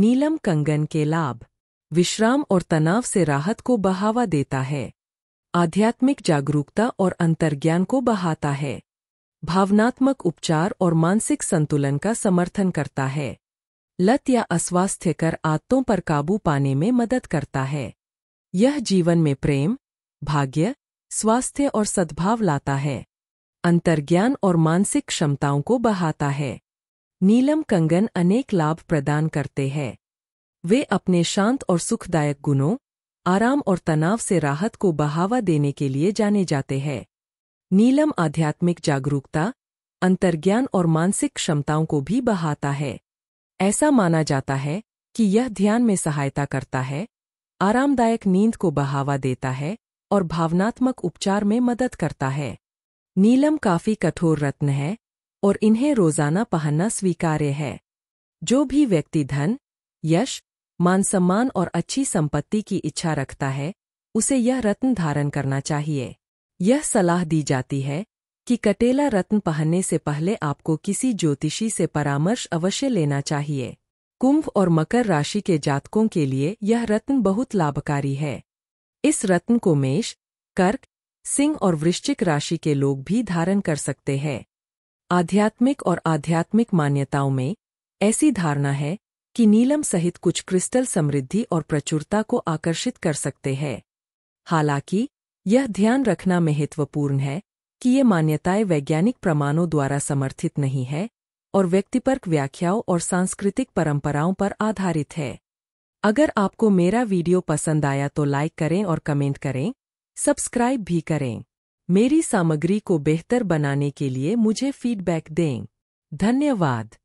नीलम कंगन के लाभ विश्राम और तनाव से राहत को बहावा देता है आध्यात्मिक जागरूकता और अंतर्ज्ञान को बहाता है भावनात्मक उपचार और मानसिक संतुलन का समर्थन करता है लत या अस्वास्थ्यकर आदतों पर काबू पाने में मदद करता है यह जीवन में प्रेम भाग्य स्वास्थ्य और सद्भाव लाता है अंतर्ज्ञान और मानसिक क्षमताओं को बहाता है नीलम कंगन अनेक लाभ प्रदान करते हैं वे अपने शांत और सुखदायक गुणों आराम और तनाव से राहत को बहावा देने के लिए जाने जाते हैं नीलम आध्यात्मिक जागरूकता अंतर्ज्ञान और मानसिक क्षमताओं को भी बहाता है ऐसा माना जाता है कि यह ध्यान में सहायता करता है आरामदायक नींद को बहावा देता है और भावनात्मक उपचार में मदद करता है नीलम काफी कठोर रत्न है और इन्हें रोजाना पहनना स्वीकार्य है जो भी व्यक्ति धन यश मान सम्मान और अच्छी संपत्ति की इच्छा रखता है उसे यह रत्न धारण करना चाहिए यह सलाह दी जाती है कि कटेला रत्न पहनने से पहले आपको किसी ज्योतिषी से परामर्श अवश्य लेना चाहिए कुंभ और मकर राशि के जातकों के लिए यह रत्न बहुत लाभकारी है इस रत्न को मेष कर्क सिंह और वृश्चिक राशि के लोग भी धारण कर सकते हैं आध्यात्मिक और आध्यात्मिक मान्यताओं में ऐसी धारणा है कि नीलम सहित कुछ क्रिस्टल समृद्धि और प्रचुरता को आकर्षित कर सकते हैं हालांकि यह ध्यान रखना महत्वपूर्ण है कि ये मान्यताएं वैज्ञानिक प्रमाणों द्वारा समर्थित नहीं है और व्यक्तिपरक व्याख्याओं और सांस्कृतिक परंपराओं पर आधारित है अगर आपको मेरा वीडियो पसंद आया तो लाइक करें और कमेंट करें सब्सक्राइब भी करें मेरी सामग्री को बेहतर बनाने के लिए मुझे फीडबैक दें धन्यवाद